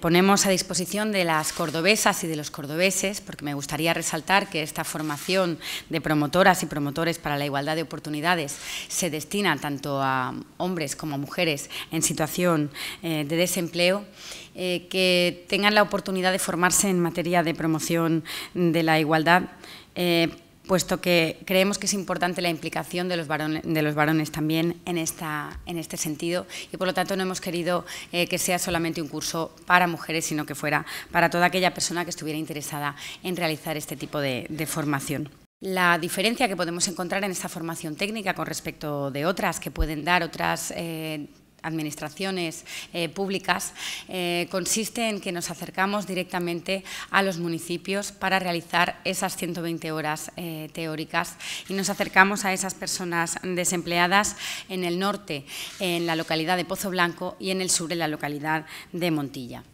Ponemos a disposición de las cordobesas y de los cordobeses, porque me gustaría resaltar que esta formación de promotoras y promotores para la igualdad de oportunidades se destina tanto a hombres como a mujeres en situación eh, de desempleo, eh, que tengan la oportunidad de formarse en materia de promoción de la igualdad eh, puesto que creemos que es importante la implicación de los varones, también en, esta, en este sentido y por lo tanto no hemos querido eh, que sea solamente un curso para mujeres, sino que fuera para toda aquella persona que estuviera interesada en realizar este tipo de, formación. La diferencia que podemos encontrar en esta formación técnica con respecto de otras que pueden dar otras eh, administraciones eh, públicas eh, consiste en que nos acercamos directamente a los municipios para realizar esas 120 horas eh, teóricas y nos acercamos a esas personas desempleadas en el norte, en la localidad de Pozo Blanco y en el sur, en la localidad de Montilla.